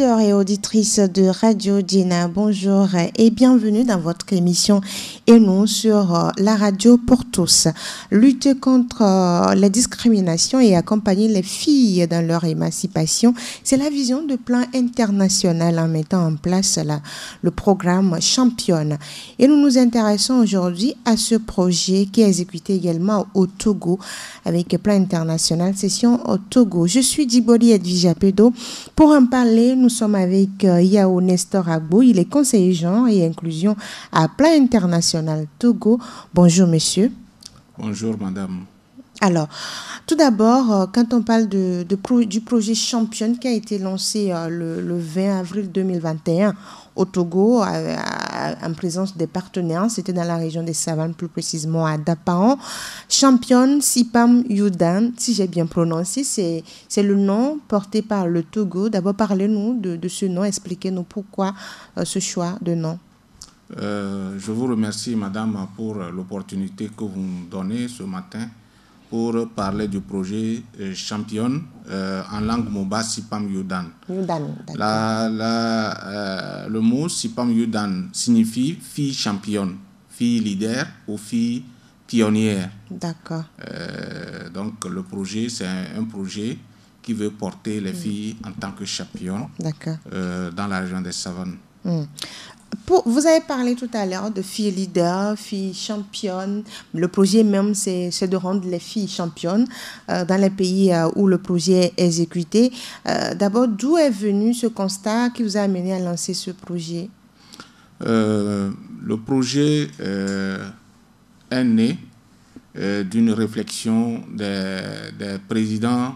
et auditrice de Radio Dina, bonjour et bienvenue dans votre émission et nous sur euh, la radio pour tous. Lutter contre euh, la discrimination et accompagner les filles dans leur émancipation, c'est la vision de plan international en mettant en place le programme Championne. Et nous nous intéressons aujourd'hui à ce projet qui est exécuté également au Togo avec plan international session au Togo. Je suis Diboli Pedo. Pour en parler, nous sommes avec euh, Yao Nestor Agbo. Il est conseiller genre et inclusion à plan international Togo. Bonjour, monsieur. Bonjour, madame. Alors, tout d'abord, euh, quand on parle de, du projet Champion qui a été lancé euh, le, 20 avril 2021 au Togo, euh, en présence des partenaires, c'était dans la région des Savanes, plus précisément à Dapaon. Champion Sipam Yudan, si j'ai bien prononcé, c'est le nom porté par le Togo. D'abord, parlez-nous de, ce nom, expliquez-nous pourquoi ce choix de nom. Euh, je vous remercie, Madame, pour l'opportunité que vous me donnez ce matin pour parler du projet euh, champion euh, en langue Moba Sipam Yudan. la, le mot Sipam Yudan signifie fille championne, fille leader ou fille pionnière. D'accord. donc le projet, c'est un, projet qui veut porter les mm. filles en tant que championnes dans la région des Savanes. Mm vous avez parlé tout à l'heure de filles leaders, filles championnes. Le projet même, c'est de rendre les filles championnes euh, dans les pays euh, où le projet est exécuté. Euh, d'abord, d'où est venu ce constat qui vous a amené à lancer ce projet Le projet est né d'une réflexion des, présidents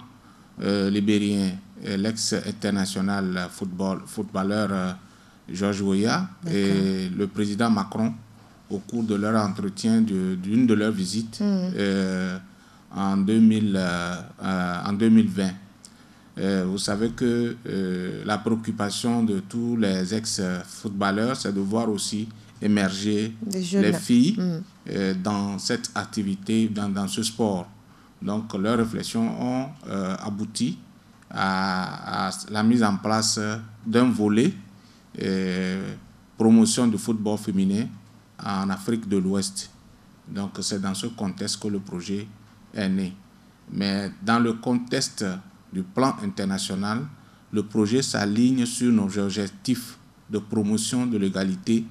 libériens, l'ex-international football, footballeur Georges Weah et le président Macron au cours de leur entretien, d'une de, leurs visites mm. euh, en, 2000, euh, euh, en 2020. vous savez que la préoccupation de tous les ex-footballeurs, c'est de voir aussi émerger les filles mm. dans cette activité, dans, dans, ce sport. Donc leurs réflexions ont abouti à, à, la mise en place d'un volet promotion du football féminin en Afrique de l'Ouest. Donc c'est dans ce contexte que le projet est né. Mais dans le contexte du plan international, le projet s'aligne sur nos objectifs de promotion de l'égalité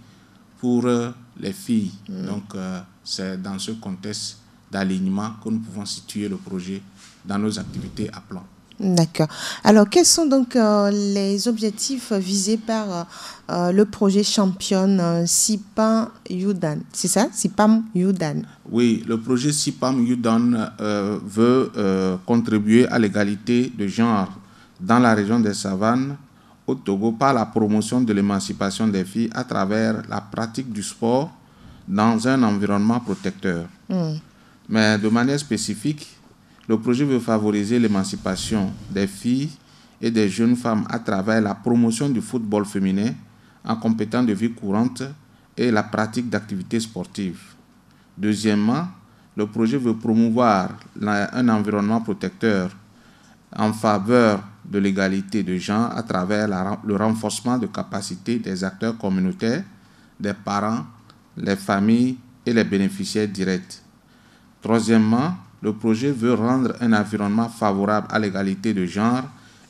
pour euh, les filles. Mmh. Donc euh, c'est dans ce contexte d'alignement que nous pouvons situer le projet dans nos activités à plan. D'accord. Alors, quels sont donc euh, les objectifs visés par euh, euh, le projet championne Sipam Yudan C'est ça Sipam Yudan Oui, le projet Sipam Yudan veut contribuer à l'égalité de genre dans la région des savanes au Togo par la promotion de l'émancipation des filles à travers la pratique du sport dans un environnement protecteur. Hmm. Mais de manière spécifique, le projet veut favoriser l'émancipation des filles et des jeunes femmes à travers la promotion du football féminin en compétence de vie courante et la pratique d'activités sportives. Deuxièmement, le projet veut promouvoir un environnement protecteur en faveur de l'égalité de genre à travers le renforcement de capacités des acteurs communautaires, des parents, les familles et les bénéficiaires directs. Troisièmement, le projet veut rendre un environnement favorable à l'égalité de genre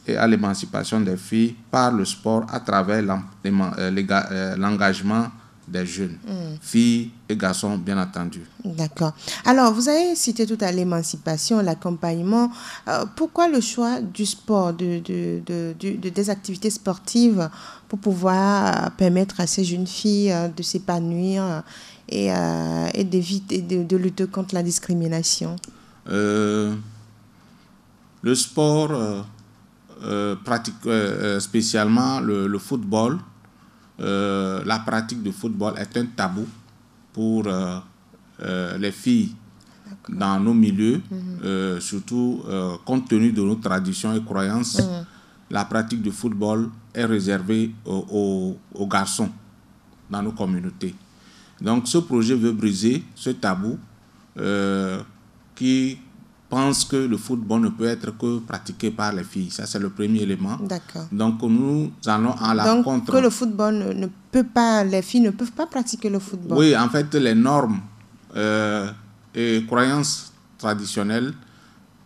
et à l'émancipation des filles par le sport à travers euh, euh, l'engagement des jeunes, mm. filles et garçons, bien entendu. D'accord. Alors, vous avez cité tout à l'émancipation, l'accompagnement. Euh, pourquoi le choix du sport, de, de, des activités sportives pour pouvoir permettre à ces jeunes filles de s'épanouir et, et d'éviter de, lutter contre la discrimination euh, le sport, euh, euh, spécialement le, football, la pratique du football est un tabou pour les filles dans nos milieux, mhm. surtout compte tenu de nos traditions et croyances. Mhm. La pratique du football est réservée aux, aux garçons dans nos communautés. Donc ce projet veut briser ce tabou euh, qui pensent que le football ne peut être que pratiqué par les filles. Ça, c'est le premier élément. D'accord. Donc, nous allons à la Donc, contre... que le football ne, peut pas... Les filles ne peuvent pas pratiquer le football. Oui, en fait, les normes euh, et croyances traditionnelles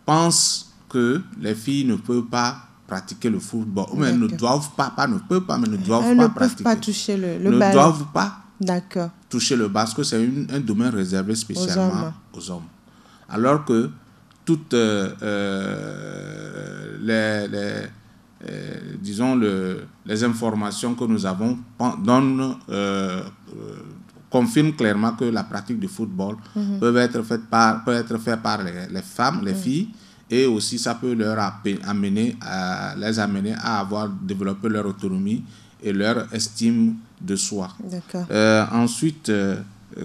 pensent que les filles ne peuvent pas pratiquer le football. Mais elles ne doivent pas, pas ne peuvent pas, mais ne doivent pas pratiquer. pratiquer. Ne peuvent pas toucher le, le ne Ne doivent pas D'accord. toucher le bas, parce que c'est un domaine réservé spécialement Aux hommes alors que toutes euh, euh, les, euh, disons les informations que nous avons donnent, euh, confirment clairement que la pratique du football mhm. peut être faite par, peut être fait par les, femmes, les mhm. filles, et aussi ça peut leur amener à, les amener à avoir développé leur autonomie et leur estime de soi. ensuite,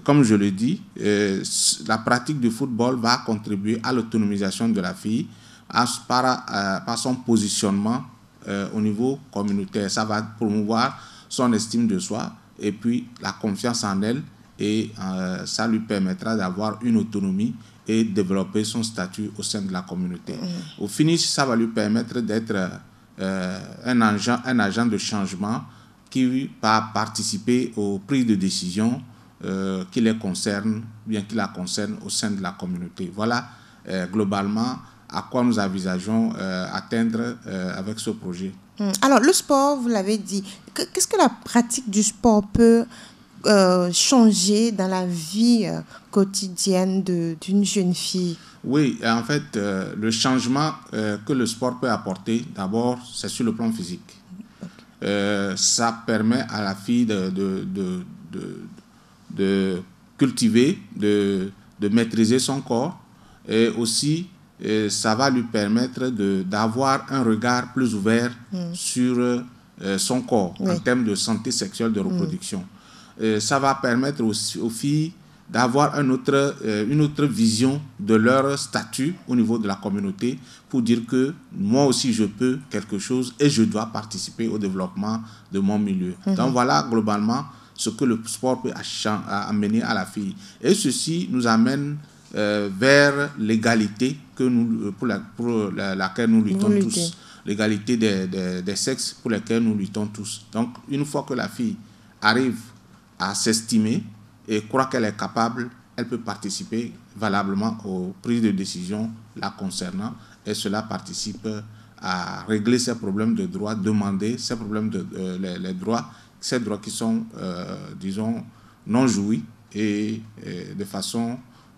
comme je le dis, euh, la pratique du football va contribuer à l'autonomisation de la fille euh, par, son positionnement euh, au niveau communautaire. Ça va promouvoir son estime de soi et puis la confiance en elle et ça lui permettra d'avoir une autonomie et développer son statut au sein de la communauté. Mm. Au finish, ça va lui permettre d'être un, agent, un agent de changement qui va participer aux prises de décision euh, qui les concerne, bien qu'il la concerne au sein de la communauté. Voilà euh, globalement à quoi nous envisageons euh, atteindre avec ce projet. Hmm. Alors le sport, vous l'avez dit, qu'est-ce que la pratique du sport peut changer dans la vie quotidienne d'une jeune fille Oui, en fait, le changement que le sport peut apporter, d'abord, c'est sur le plan physique. ça permet à la fille de, de de cultiver, de, de maîtriser son corps et aussi ça va lui permettre d'avoir un regard plus ouvert mm. sur euh, son corps en termes de santé sexuelle, de mm. reproduction. ça va permettre aussi aux filles d'avoir un autre, euh, une autre vision de leur statut au niveau de la communauté pour dire que moi aussi je peux quelque chose et je dois participer au développement de mon milieu. Mm-hmm. Donc voilà globalement ce que le sport peut amener à la fille. Et ceci nous amène euh, vers l'égalité que nous, euh, pour, la, laquelle nous luttons tous. L'égalité des, des, sexes pour lesquels nous luttons tous. Donc, une fois que la fille arrive à s'estimer et croit qu'elle est capable, elle peut participer valablement aux prises de décision la concernant et cela participe à régler ses problèmes de droits, demander ses problèmes de euh, les, les droits ces droits qui sont, euh, disons, non jouis et, euh, de façon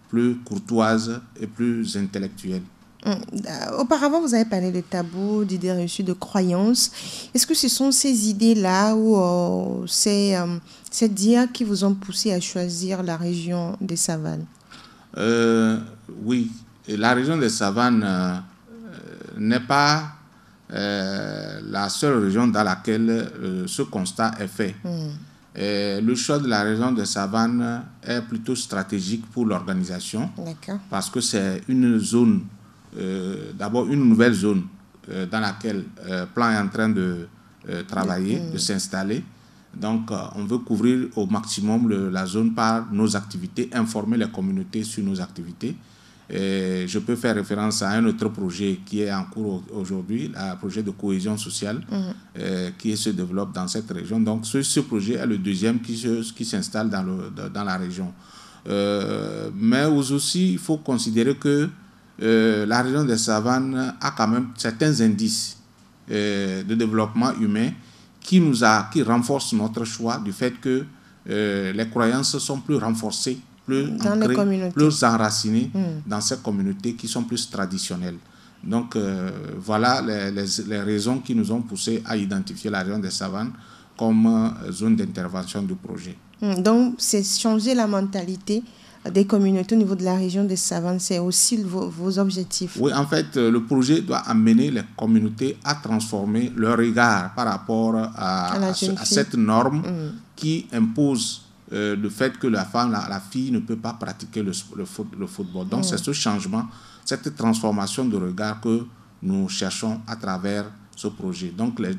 plus courtoise et plus intellectuelle. Hum, euh, auparavant, vous avez parlé de tabous, d'idées reçues, de croyances. Est-ce que ce sont ces idées-là ou ces, dires qui vous ont poussé à choisir la région des savanes Oui, la région des savanes n'est pas euh, la seule région dans laquelle euh, ce constat est fait. Hmm. Euh, le choix de la région de savane est plutôt stratégique pour l'organisation parce que c'est une zone, d'abord une nouvelle zone dans laquelle Plan est en train de travailler, hmm. de s'installer. Donc, on veut couvrir au maximum la zone par nos activités, informer les communautés sur nos activités je peux faire référence à un autre projet qui est en cours aujourd'hui, le projet de cohésion sociale mhm. euh, qui se développe dans cette région. Donc ce, projet est le deuxième qui, s'installe dans, la région. Euh, mais aussi, il faut considérer que euh, la région des savanes a quand même certains indices de développement humain qui, nous a, qui renforcent notre choix du fait que les croyances sont plus renforcées plus, ancrés, plus enracinés hmm. dans ces communautés qui sont plus traditionnelles. Donc euh, voilà les, les, raisons qui nous ont poussés à identifier la région des savanes comme euh, zone d'intervention du projet. Hmm. Donc c'est changer la mentalité des communautés au niveau de la région des savanes, c'est aussi vos, vos, objectifs. Oui, en fait, euh, le projet doit amener les communautés à transformer leur regard par rapport à, à, cette norme hmm. qui impose euh, le fait que la femme, la, fille ne peut pas pratiquer le, football. Donc c'est mm. ce changement, cette transformation de regard que nous cherchons à travers ce projet. Donc les,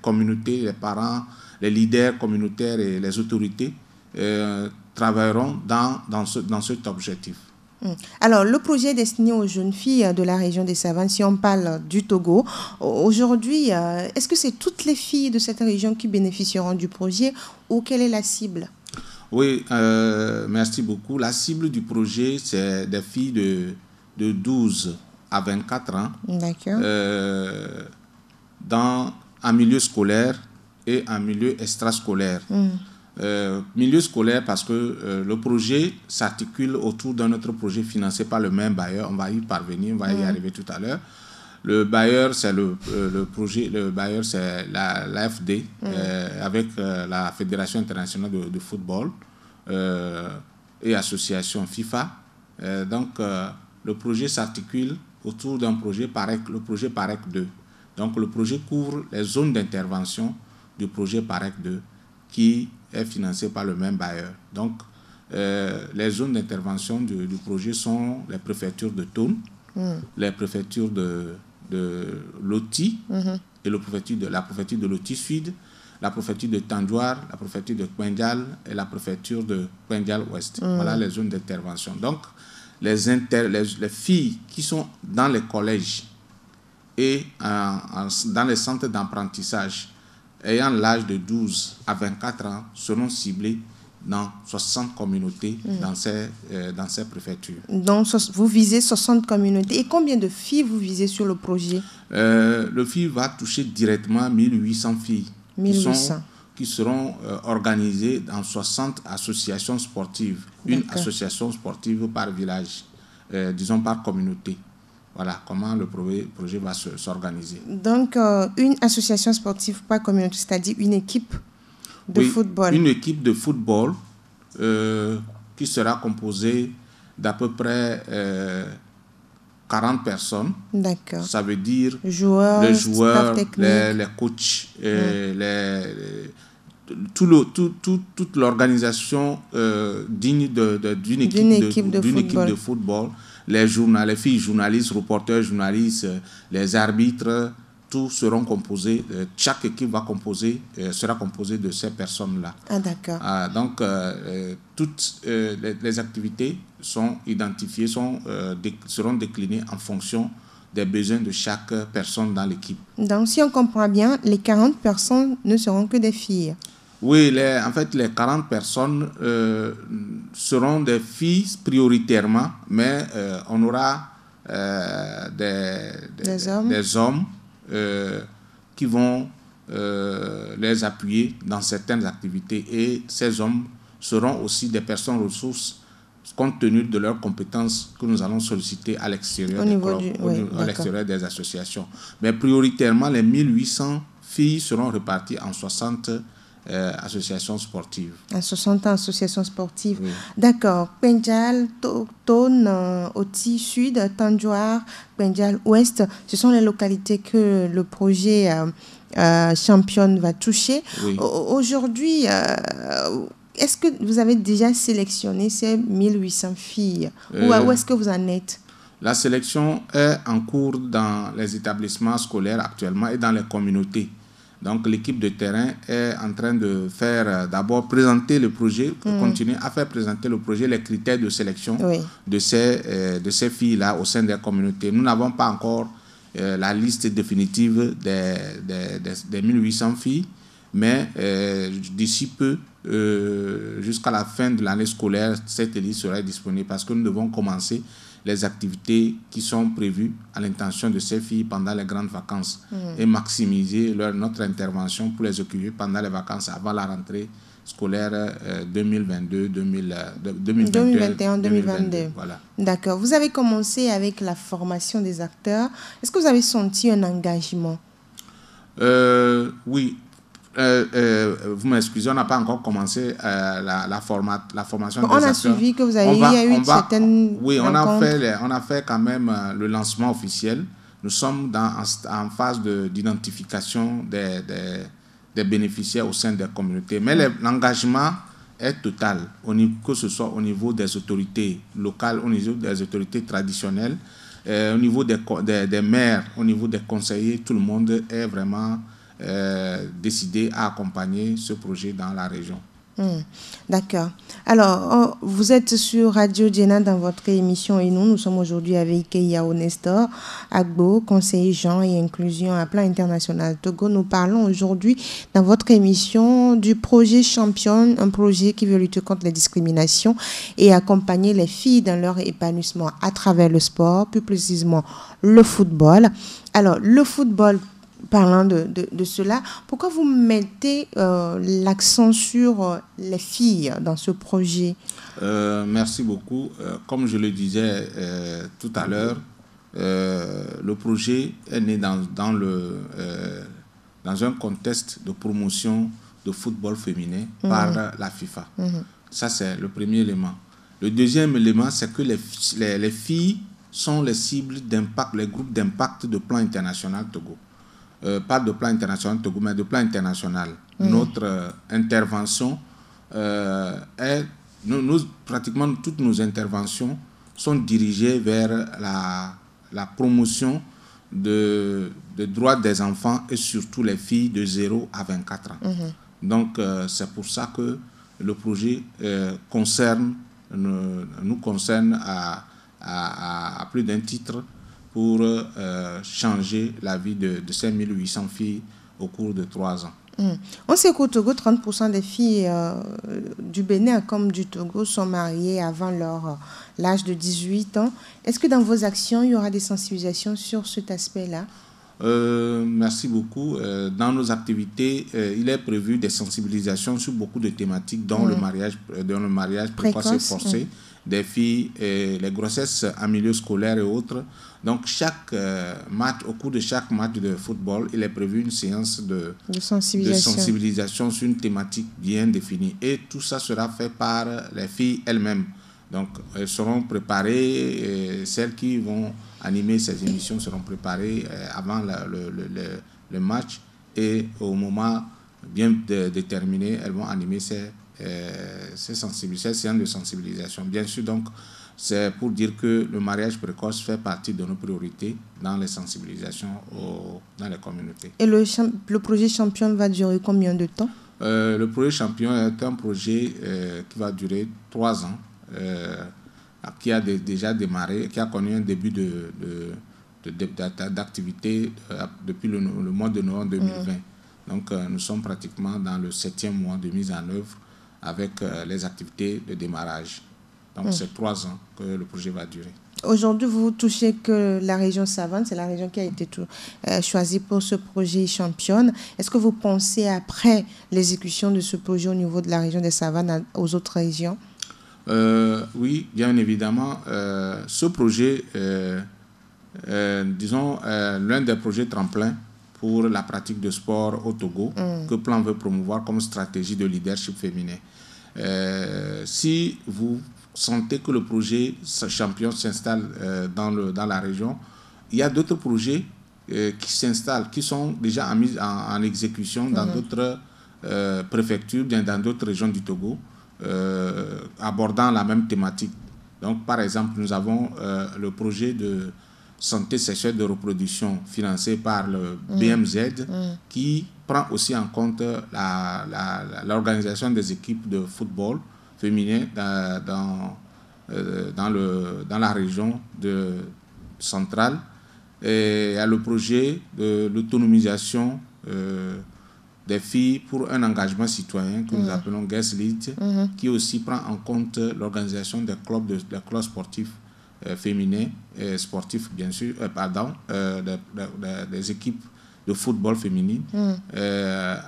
communautés, les parents, les leaders communautaires et les autorités euh, travailleront dans, dans cet objectif. Mm. Alors, le projet destiné aux jeunes filles de la région des Savanes, si on parle du Togo, aujourd'hui, euh, est-ce que c'est toutes les filles de cette région qui bénéficieront du projet ou quelle est la cible oui, euh, merci beaucoup. La cible du projet, c'est des filles de, 12 à 24 ans. Euh, dans un milieu scolaire et un milieu extrascolaire. Mm. Euh, milieu scolaire parce que le projet s'articule autour d'un autre projet financé par le même bailleur. On va y parvenir, on va y mm. arriver tout à l'heure. Le bailleur, c'est euh, le, projet, le bailleur, c'est l'AFD, mm. euh, avec euh, la Fédération internationale de, football et association FIFA. donc, le projet s'articule autour d'un projet PAREC, le projet PAREC 2. Donc, le projet couvre les zones d'intervention du projet PAREC 2 qui est financé par le même bailleur. Donc, les zones d'intervention du, projet sont les préfectures de Thun, mm. les préfectures de de Loti mm-hmm. et la prophétie de Loti Sud, la prophétie de Tandouar, la prophétie de Quendial et la prophétie de Quendial Ouest. Mm. Voilà les zones d'intervention. Donc, les, filles qui sont dans les collèges et dans les centres d'apprentissage ayant l'âge de 12 à 24 ans seront ciblées dans 60 communautés mm. euh, dans, ces, préfectures. Donc, vous visez 60 communautés. Et combien de filles vous visez sur le projet euh, Le fil va toucher directement 1800 filles. Qui, seront euh, organisées dans 60 associations sportives. Une association sportive par village, disons par communauté. Voilà comment le projet va s'organiser. Donc, une association sportive par communauté, c'est-à-dire une équipe une équipe de football euh, qui sera composée d'à peu près 40 euh, personnes. D'accord. Ça veut dire joueurs, les joueurs, les, coachs, euh, toute l'organisation digne d'une équipe, de, football les, journalistes, les filles journalistes, reporters journalistes, les arbitres, tous seront composés, euh, chaque équipe va composer, euh, sera composée de ces personnes-là. Ah, d'accord. Ah, donc, euh, toutes les, activités sont identifiées, sont, seront déclinées en fonction des besoins de chaque personne dans l'équipe. Donc, si on comprend bien, les 40 personnes ne seront que des filles. Oui, en fait, les 40 personnes seront des filles prioritairement, mais on aura des, Des hommes euh, qui vont euh, les appuyer dans certaines activités. Et ces hommes seront aussi des personnes ressources compte tenu de leurs compétences que nous allons solliciter à l'extérieur des, des associations. Mais prioritairement, les 1800 filles seront réparties en 60 euh, associations sportives. 60 ans, associations sportives. D'accord. Pendjal, Tone, euh, Oti Sud, Tanjouar, Pendjal Ouest, ce sont les localités que le projet euh, championne va toucher. Aujourd'hui, est-ce que vous avez déjà sélectionné ces 1800 filles Où, où est-ce que vous en êtes la sélection est en cours dans les établissements scolaires actuellement et dans les communautés. Donc l'équipe de terrain est en train de faire euh, d'abord présenter le projet, pour hmm. continuer à faire présenter le projet, les critères de sélection de ces, euh, ces filles-là au sein des communautés. Nous n'avons pas encore euh, la liste définitive des, des, 1800 filles, mais d'ici peu, jusqu'à la fin de l'année scolaire, cette liste sera disponible parce que nous devons commencer les activités qui sont prévues à l'intention de ces filles pendant les grandes vacances mm. et maximiser leur, notre intervention pour les occuper pendant les vacances avant la rentrée scolaire 2022, 2021, 2022. Voilà. D'accord. Vous avez commencé avec la formation des acteurs. Est-ce que vous avez senti un engagement euh, Oui, euh, euh, vous m'excusez, on n'a pas encore commencé euh, la, la, format, la formation on a suivi que vous avez eu une certaine Oui, on a, fait on a fait quand même le lancement officiel. Nous sommes dans, en, phase d'identification des, des, bénéficiaires au sein des communautés. Mais l'engagement est total, que ce soit au niveau des autorités locales, au niveau des autorités traditionnelles, au niveau des maires, au niveau des conseillers, tout le monde est vraiment décider euh, décidé à accompagner ce projet dans la région. Hmm. D'accord. Alors, oh, vous êtes sur Radio Djena dans votre émission et nous, nous sommes aujourd'hui avec Ikeia Nestor, Agbo, conseiller Jean et inclusion à plan international Togo. Nous parlons aujourd'hui dans votre émission du projet Champion, un projet qui veut lutter contre les discriminations et accompagner les filles dans leur épanouissement à travers le sport, plus précisément le football. Alors, le football parlant de, cela, pourquoi vous mettez euh, l'accent sur euh, les filles dans ce projet euh, Merci beaucoup. comme je le disais tout à l'heure, le projet est né dans, le, dans un contexte de promotion de football féminin mmh. par la FIFA. Mmh. Ça, c'est le premier élément. Le deuxième élément, c'est que les, les filles sont les cibles d'impact, les groupes d'impact de plan international Togo. Euh, pas de plan international Togo, mais de plan international. Mm. Notre euh, intervention euh, est, nous, pratiquement toutes nos interventions sont dirigées vers la, promotion de, de, droits des enfants et surtout les filles de 0 à 24 ans. Mm-hmm. Donc c'est pour ça que le projet concerne, nous, nous concerne à, à plus d'un titre pour euh, changer la vie de, de 5800 filles au cours de trois ans. Hmm. On sait qu'au Togo, 30% des filles euh, du Bénin comme du Togo sont mariées avant leur euh, l'âge de 18 ans. Est-ce que dans vos actions, il y aura des sensibilisations sur cet aspect-là merci beaucoup. dans nos activités, il est prévu des sensibilisations sur beaucoup de thématiques, dont le hmm. mariage, dont le mariage précoce, forcé. Hmm des filles, et les grossesses en milieu scolaire et autres. Donc, chaque euh, match, au cours de chaque match de football, il est prévu une séance de, sensibilisation. sur une thématique bien définie. Et tout ça sera fait par les filles elles-mêmes. Donc, elles seront préparées, celles qui vont animer ces émissions seront préparées euh, avant le, le, le, match et au moment bien déterminé, elles vont animer ces euh, c'est un de sensibilisation. Bien sûr, donc, c'est pour dire que le mariage précoce fait partie de nos priorités dans les sensibilisations dans les communautés. Et le, le projet Champion va durer combien de temps euh, Le projet Champion est un projet euh, qui va durer trois ans, qui a déjà démarré, qui a connu un début de, d'activité depuis le, mois de novembre 2020. Mm. Donc nous sommes pratiquement dans le septième mois de mise en œuvre avec euh, les activités de démarrage. Donc, hmm. c'est trois ans que le projet va durer. Aujourd'hui, vous touchez que la région Savane, c'est la région qui a été euh, choisie pour ce projet championne. Est-ce que vous pensez, après l'exécution de ce projet au niveau de la région des Savanes, aux autres régions euh, Oui, bien évidemment. ce projet, disons, l'un des projets tremplins pour la pratique de sport au Togo mm. que Plan veut promouvoir comme stratégie de leadership féminin. Euh, si vous sentez que le projet Champion s'installe euh, dans, le, dans la région, il y a d'autres projets euh, qui s'installent, qui sont déjà en, en, exécution dans mm-hmm. d'autres préfectures, dans d'autres régions du Togo, abordant la même thématique. Donc, par exemple, nous avons le projet de santé sexuelle de reproduction financée par le mm. BMZ mm. qui prend aussi en compte l'organisation des équipes de football féminin dans, euh, dans, le, dans la région de, centrale. Et il le projet de l'autonomisation euh, des filles pour un engagement citoyen que nous mm. appelons Guest Lead, mm-hmm. qui aussi prend en compte l'organisation des clubs, de, des clubs sportifs euh, féminin et sportif, bien sûr, euh, pardon, euh, des équipes de football féminine hmm.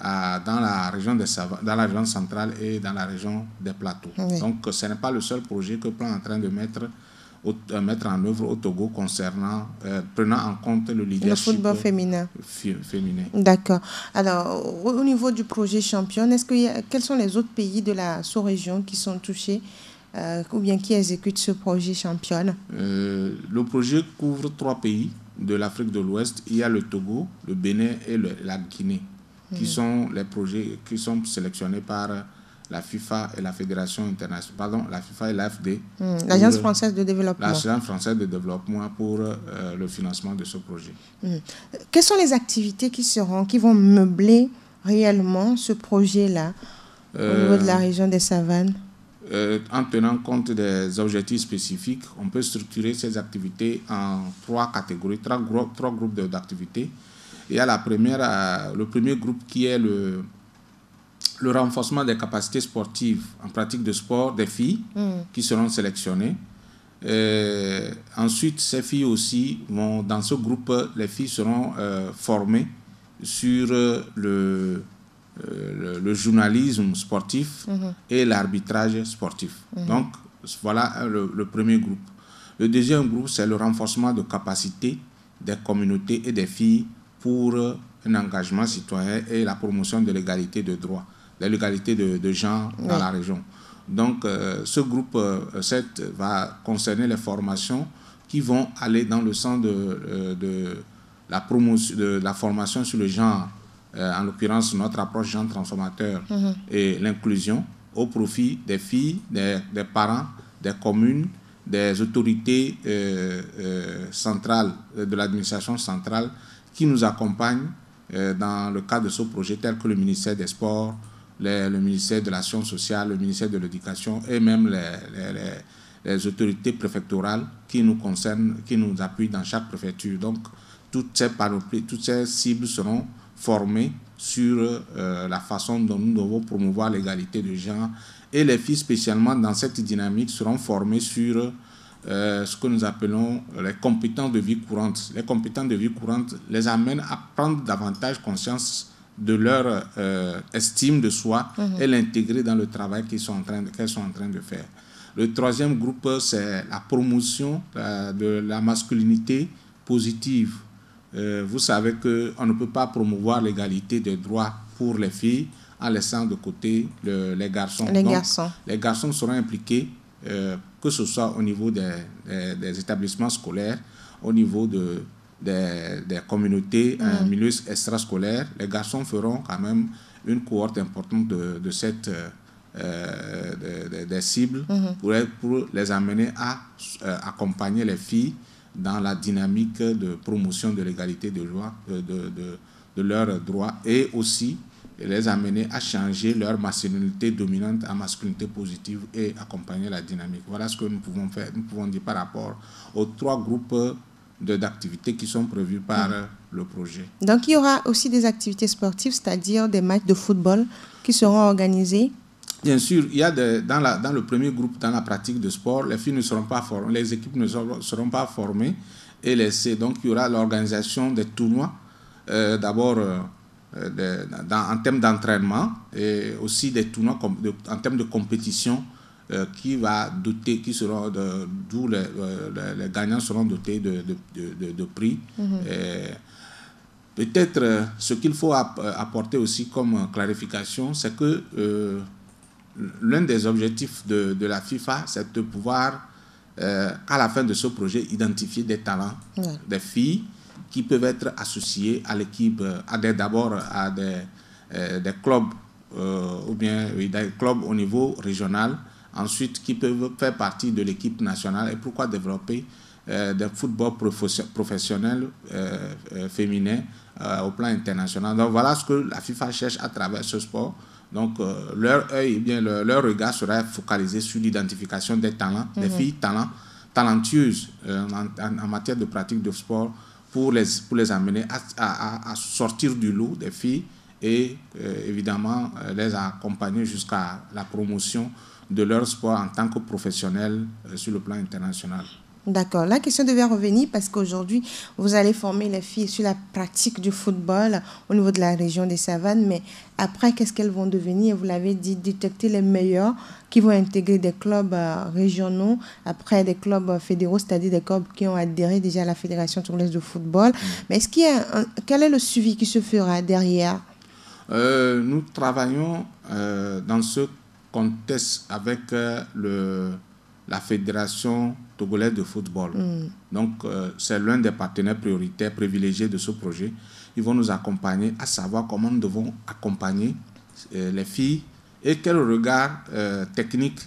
à, dans, la région de dans la région centrale et dans la région des plateaux. Donc, ce n'est pas le seul projet que Plan est en train de mettre, mettre en œuvre au Togo concernant, prenant en compte le leadership. Le football féminin. D'accord. Alors, au, niveau du projet champion est-ce que quels sont les autres pays de la sous-région qui sont touchés euh, ou bien qui exécute ce projet championne euh, Le projet couvre trois pays de l'Afrique de l'Ouest. Il y a le Togo, le Bénin et la Guinée, qui hmm. sont les projets qui sont sélectionnés par la FIFA et la Fédération internationale, pardon, la FIFA et l'AFD. Hmm. L'Agence euh, française de développement. L'Agence française de développement pour le financement de ce projet. Hmm. Quelles sont les activités qui seront, qui vont meubler réellement ce projet-là au niveau de la région des savanes euh, en tenant compte des objectifs spécifiques, on peut structurer ces activités en trois catégories, trois, trois groupes d'activités. Il y a la première, le premier groupe qui est le, le renforcement des capacités sportives en pratique de sport des filles mm. qui seront sélectionnées. Euh, ensuite, ces filles aussi dans ce groupe, les filles seront euh, formées sur le, euh, le, journalisme sportif mhm. et l'arbitrage sportif. Mhm. Donc, voilà euh, le, premier groupe. Le deuxième groupe, c'est le renforcement de capacités des communautés et des filles pour euh, un engagement citoyen et la promotion de l'égalité de droit, de l'égalité de, de, genre dans la région. Donc, ce groupe 7 va concerner les formations qui vont aller dans le sens de, de la, promotion, de la formation sur le genre, euh, en l'occurrence notre approche genre transformateur mhm. et l'inclusion, au profit des filles, des, parents, des communes, des autorités euh, euh, centrales, de l'administration centrale, qui nous accompagnent dans le cadre de ce projet, tel que le ministère des Sports, le ministère de l'Action sociale, le ministère de l'Éducation et même les, autorités préfectorales qui nous concernent, qui nous appuient dans chaque préfecture. Donc, toutes ces, toutes ces cibles seront formés sur euh, la façon dont nous devons promouvoir l'égalité de genre. Et les filles, spécialement dans cette dynamique, seront formées sur euh, ce que nous appelons les compétences de vie courante. Les compétences de vie courante les amènent à prendre davantage conscience de leur euh, estime de soi mhm. et l'intégrer dans le travail qu'elles sont, en train sont en train de faire. Le troisième groupe, c'est la promotion de la masculinité positive euh, vous savez qu'on ne peut pas promouvoir l'égalité des droits pour les filles en laissant de côté les garçons. Les garçons. Les garçons seront impliqués, euh, que ce soit au niveau des, établissements scolaires, au niveau de, des, communautés, un euh, mm. milieu extrascolaire. Les garçons feront quand même une cohorte importante de, de cette... des cibles mm-hmm. pour, les amener à accompagner les filles dans la dynamique de promotion de l'égalité euh, de, de, leurs droits et aussi les amener à changer leur masculinité dominante à masculinité positive et accompagner la dynamique. Voilà ce que nous pouvons faire, nous pouvons dire par rapport aux trois groupes d'activités qui sont prévus par mm. le projet. Donc il y aura aussi des activités sportives, c'est-à-dire des matchs de football qui seront organisés Bien sûr, il y a dans, le premier groupe, dans la pratique de sport, les filles ne seront pas formées, les équipes ne seront, pas formées et laissées. Donc, il y aura l'organisation des tournois, euh, d'abord euh, en termes d'entraînement et aussi des tournois en termes de compétition euh, qui va doter, qui seront, d'où les, gagnants seront dotés de, prix. Mm-hmm. Peut-être ce qu'il faut apporter aussi comme clarification, c'est que l'un des objectifs de, la FIFA, c'est de pouvoir, euh, à la fin de ce projet, identifier des talents, des filles qui peuvent être associées à l'équipe, euh, d'abord à des, euh, clubs, ou bien des clubs au niveau régional, ensuite qui peuvent faire partie de l'équipe nationale. Et pourquoi développer des football professionnel féminins au plan international. Donc voilà ce que la FIFA cherche à travers ce sport, donc, euh, leur œil, bien, leur, regard sera focalisé sur l'identification des talents, des mhm. filles talentueuses euh, en, matière de pratique de sport pour les, pour les amener à, sortir du lot des filles et euh, évidemment les accompagner jusqu'à la promotion de leur sport en tant que professionnels sur le plan international. D'accord. La question devait revenir parce qu'aujourd'hui, vous allez former les filles sur la pratique du football au niveau de la région des savanes, mais après, qu'est-ce qu'elles vont devenir Vous l'avez dit, détecter les meilleurs qui vont intégrer des clubs euh, régionaux, après des clubs euh, fédéraux, c'est-à-dire des clubs qui ont adhéré déjà à la Fédération tunisienne de football. Mm. Mais ce qu'il quel est le suivi qui se fera derrière euh, Nous travaillons dans ce contexte avec la Fédération de football. Mm. Donc, euh, c'est l'un des partenaires prioritaires privilégiés de ce projet. Ils vont nous accompagner à savoir comment nous devons accompagner euh, les filles et quel regard euh, technique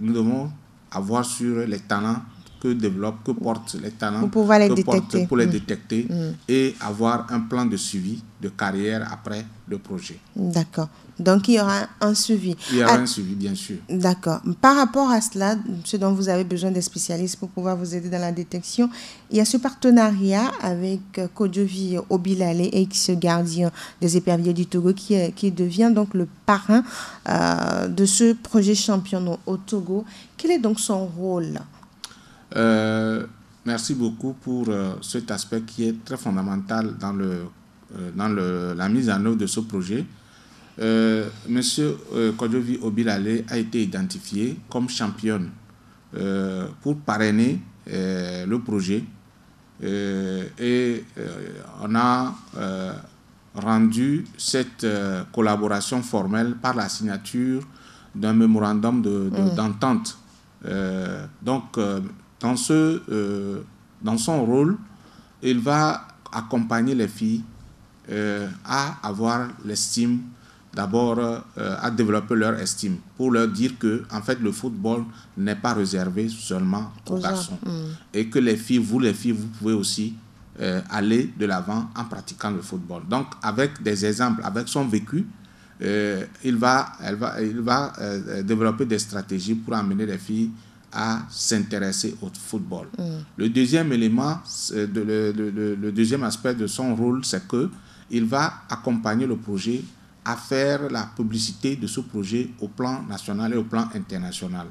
nous devons avoir sur les talents que développe, que portent les talents, pour les détecter. pour les mm. détecter mm. et avoir un plan de suivi de carrière après le projet. D'accord. Donc il y aura un suivi. Il y aura ah, un suivi, bien sûr. D'accord. Par rapport à cela, ce dont vous avez besoin des spécialistes pour pouvoir vous aider dans la détection, il y a ce partenariat avec Kodjovi euh, Obilale, ex-gardien des éperviers du Togo, qui, qui devient donc le parrain euh, de ce projet championnat au Togo. Quel est donc son rôle euh, merci beaucoup pour euh, cet aspect qui est très fondamental dans, le, euh, dans le, la mise en œuvre de ce projet. Monsieur Kodjovi Obilale a été identifié comme championne pour parrainer le projet et on a rendu cette collaboration formelle par la signature d'un mémorandum mmh. d'entente. donc, dans, ce, euh, dans son rôle, il va accompagner les filles euh, à avoir l'estime, d'abord euh, à développer leur estime, pour leur dire que en fait le football n'est pas réservé seulement aux garçons hmm. et que les filles, vous les filles, vous pouvez aussi aller de l'avant en pratiquant le football. Donc avec des exemples, avec son vécu, il va, elle va, il va développer des stratégies pour amener les filles à s'intéresser au football. Le deuxième élément, de, le, deuxième aspect de son rôle, c'est que il va accompagner le projet à faire la publicité de ce projet au plan national et au plan international.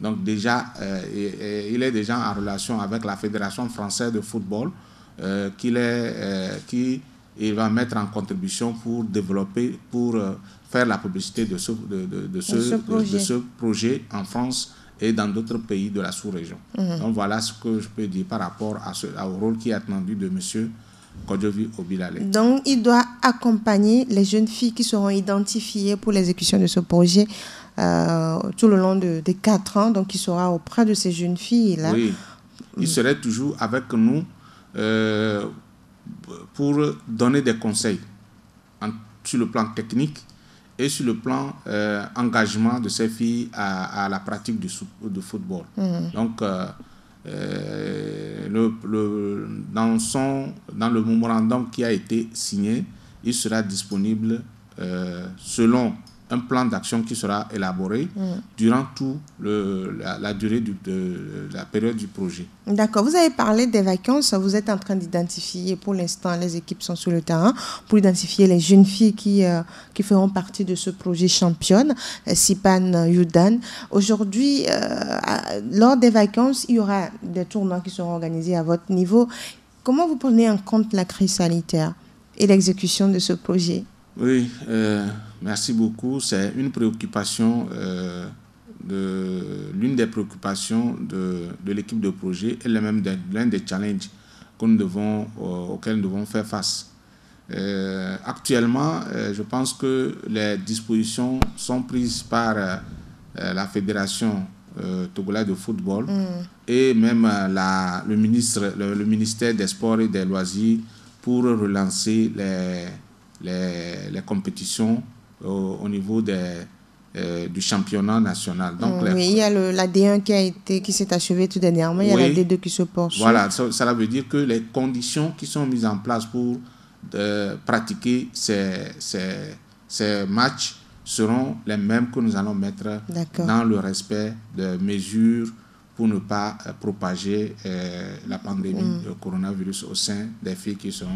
Donc déjà, euh, il est déjà en relation avec la Fédération française de football, euh, qu'il est, euh, qui il va mettre en contribution pour développer, pour faire la publicité de ce, de, de ce projet en France et dans d'autres pays de la sous-région. Mhm. Donc voilà ce que je peux dire par rapport à ce, au rôle qui est attendu de M. Kodjovi Obilale. Donc il doit accompagner les jeunes filles qui seront identifiées pour l'exécution de ce projet euh, tout le long des quatre ans, donc il sera auprès de ces jeunes filles-là. Oui, il serait toujours avec nous euh, pour donner des conseils sur le plan technique et sur le plan euh, engagement de ces filles à, la pratique du, football. Mm. Donc, euh, euh, le, dans, son, dans le memorandum qui a été signé, il sera disponible selon un plan d'action qui sera élaboré mm. durant toute la, durée de, la période du projet. D'accord. Vous avez parlé des vacances. Vous êtes en train d'identifier, pour l'instant, les équipes sont sur le terrain pour identifier les jeunes filles qui, euh, qui feront partie de ce projet championne, euh, Sipan Yudan. Aujourd'hui, euh, lors des vacances, il y aura des tournois qui seront organisés à votre niveau. Comment vous prenez en compte la crise sanitaire et l'exécution de ce projet oui, euh, merci beaucoup. C'est une préoccupation, euh, de, l'une des préoccupations de, l'équipe de projet et même l'un des challenges nous devons, euh, auxquels nous devons faire face. actuellement, je pense que les dispositions sont prises par la Fédération Togolais de football mm. et même la, le, ministre, le ministère des Sports et des Loisirs pour relancer les les, les compétitions au, niveau des, euh, du championnat national. Donc, mm, oui, il y a le, la D1 qui a été qui s'est achevée tout dernièrement, il y a la D2 qui se poursuit. Voilà, ça, veut dire que les conditions qui sont mises en place pour euh, pratiquer ces, ces, ces, matchs seront les mêmes que nous allons mettre dans le respect de mesures pour ne pas euh, propager la pandémie mm. de coronavirus au sein des filles qui sont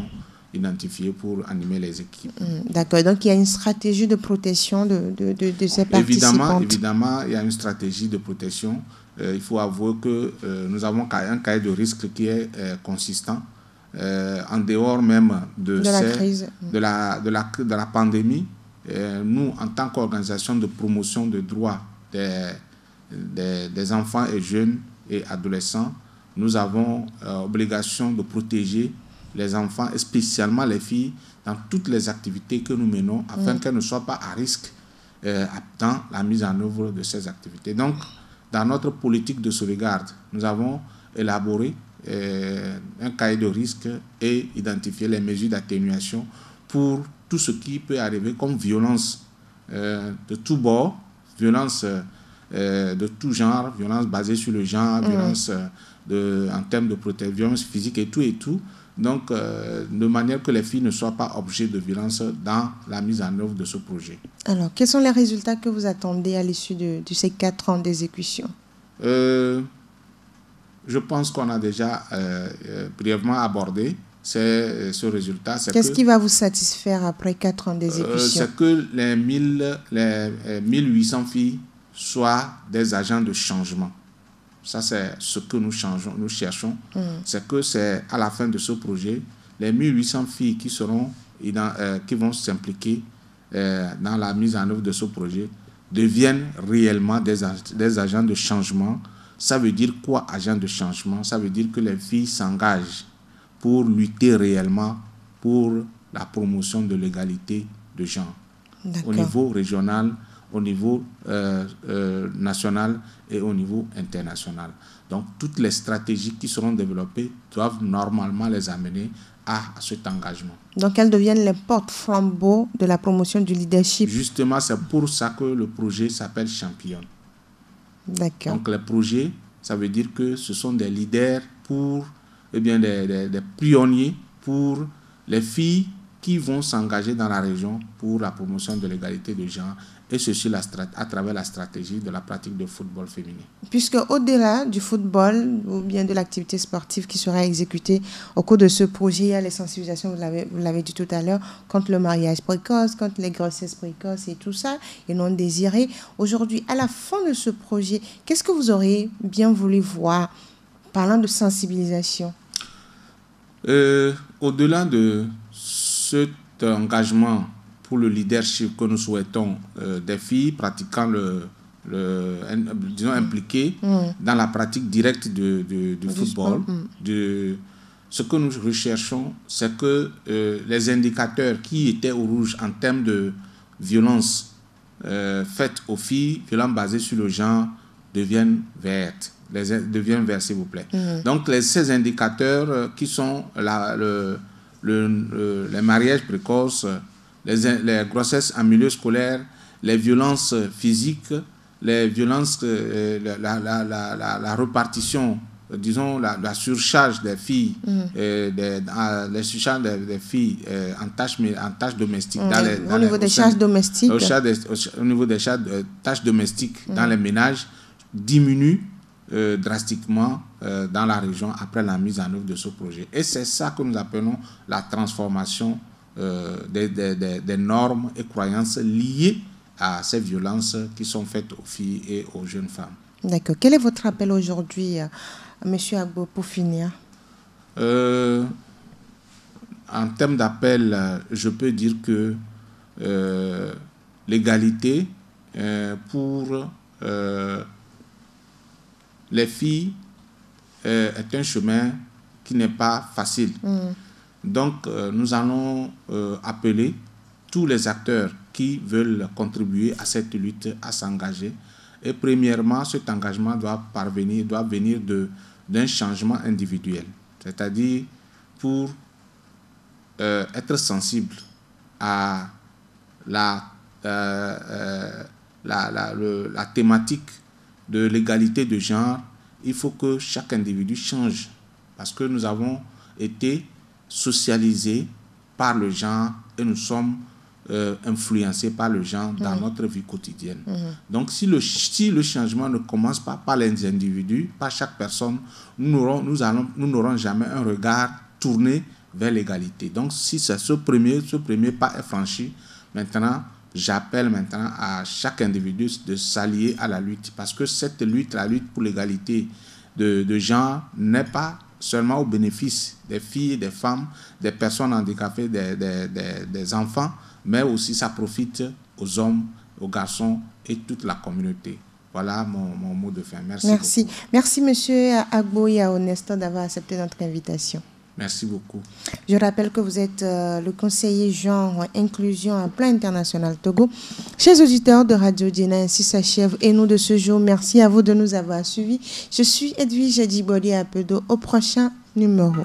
identifiés pour animer les équipes. Mm, d'accord. Donc, il y a une stratégie de protection de, ces évidemment, Évidemment, il y a une stratégie de protection. Euh, il faut avouer que euh, nous avons un cahier de risque qui est euh, consistant. en dehors même de, de la crise. De la, de la, de la pandémie, nous, en tant qu'organisation de promotion de droits des, des, des, enfants et jeunes et adolescents, nous avons obligation de protéger les enfants, et spécialement les filles, dans toutes les activités que nous menons afin qu'elles ne soient pas à risque euh, dans la mise en œuvre de ces activités. Donc, dans notre politique de sauvegarde, nous avons élaboré euh, un cahier de risque et identifié les mesures d'atténuation pour tout ce qui peut arriver comme violence euh, de tous bords, violence de tout genre, violence basée sur le genre, mm. violence en termes de protection, violence physique et tout et tout donc euh, de manière que les filles ne soient pas objets de violence dans la mise en œuvre de ce projet. Alors, quels sont les résultats que vous attendez à l'issue de, ces quatre ans d'exécution euh, Je pense qu'on a déjà euh, brièvement abordé ce résultat. Qu'est-ce qui va vous satisfaire après quatre ans d'exécution C'est que les, 1 les 1800 filles soient des agents de changement. Ça, c'est ce que nous, changeons, nous cherchons. Mm. C'est que c'est à la fin de ce projet, les 1800 filles qui, seront, euh, qui vont s'impliquer euh, dans la mise en œuvre de ce projet deviennent réellement des, des agents de changement. Ça veut dire quoi, agents de changement Ça veut dire que les filles s'engagent pour lutter réellement pour la promotion de l'égalité de genre au niveau régional, au niveau euh, euh, national et au niveau international. Donc toutes les stratégies qui seront développées doivent normalement les amener à cet engagement. Donc elles deviennent les porte-flambeaux de la promotion du leadership. Justement, c'est pour ça que le projet s'appelle Champion. D'accord. Donc les projets, ça veut dire que ce sont des leaders pour, eh bien, des, des, des pionniers pour les filles qui vont s'engager dans la région pour la promotion de l'égalité de genre et ceci à travers la stratégie de la pratique de football féminin. Puisque au-delà du football ou bien de l'activité sportive qui sera exécutée au cours de ce projet, il y a les sensibilisations, vous l'avez dit tout à l'heure, contre le mariage précoce, contre les grossesses précoces et tout ça, et non désirées. Aujourd'hui, à la fin de ce projet, qu'est-ce que vous auriez bien voulu voir parlant de sensibilisation euh, Au-delà de cet engagement pour le leadership que nous souhaitons euh, des filles pratiquant le, le disons, impliquées mm. dans la pratique directe du de, football. Mm. De, ce que nous recherchons, c'est que euh, les indicateurs qui étaient au rouge en termes de violence euh, faite aux filles, violence basée sur le genre, deviennent vertes. Les, deviennent vertes, s'il vous plaît. Mm. Donc, les, ces indicateurs qui sont la, le, le, le, les mariages précoces, les, grossesses en milieu scolaire, les violences physiques, les violences, euh, la, la, la, la, euh, disons, la, surcharge des filles, mm. euh, des, les des, filles euh, en tâches, en tâches domestiques. au, niveau des tâches domestiques. Au, niveau des tâches domestiques dans les ménages diminue drastiquement dans la région après la mise en œuvre de ce projet. Et c'est ça que nous appelons la transformation euh, des, normes et croyances liées à ces violences qui sont faites aux filles et aux jeunes femmes. D'accord. Quel est votre appel aujourd'hui, euh, M. Agbo, pour finir euh, En termes d'appel, je peux dire que l'égalité pour les filles est un chemin qui n'est pas facile. Mm. Donc, euh, nous allons euh, appeler tous les acteurs qui veulent contribuer à cette lutte à s'engager. Et premièrement, cet engagement doit parvenir, doit venir d'un changement individuel, c'est-à-dire pour euh, être sensible à la, la, la, la thématique de l'égalité de genre, il faut que chaque individu change, parce que nous avons été socialisés par le genre et nous sommes euh, influencés par le genre dans notre vie quotidienne. Mhm. Donc si le, si le changement ne commence pas par les individus, par chaque personne, nous n'aurons nous allons, nous jamais un regard tourné vers l'égalité. Donc si ce premier, ce premier pas est franchi, maintenant j'appelle maintenant à chaque individu de s'allier à la lutte parce que cette lutte, la lutte pour l'égalité de, de genre n'est pas seulement au bénéfice des filles, des femmes, des personnes handicapées, des, des, enfants, mais aussi ça profite aux hommes, aux garçons et toute la communauté. Voilà mon, mon mot de fin. Merci. Merci, beaucoup. Merci Monsieur Agbo et à Honesto d'avoir accepté notre invitation. Merci beaucoup. Je rappelle que vous êtes euh, le conseiller genre inclusion à plein international Togo. Chers auditeurs de Radio Dina, ainsi s'achève et nous de ce jour. Merci à vous de nous avoir suivis. Je suis Edwige Adiboli Apedo. Au prochain numéro.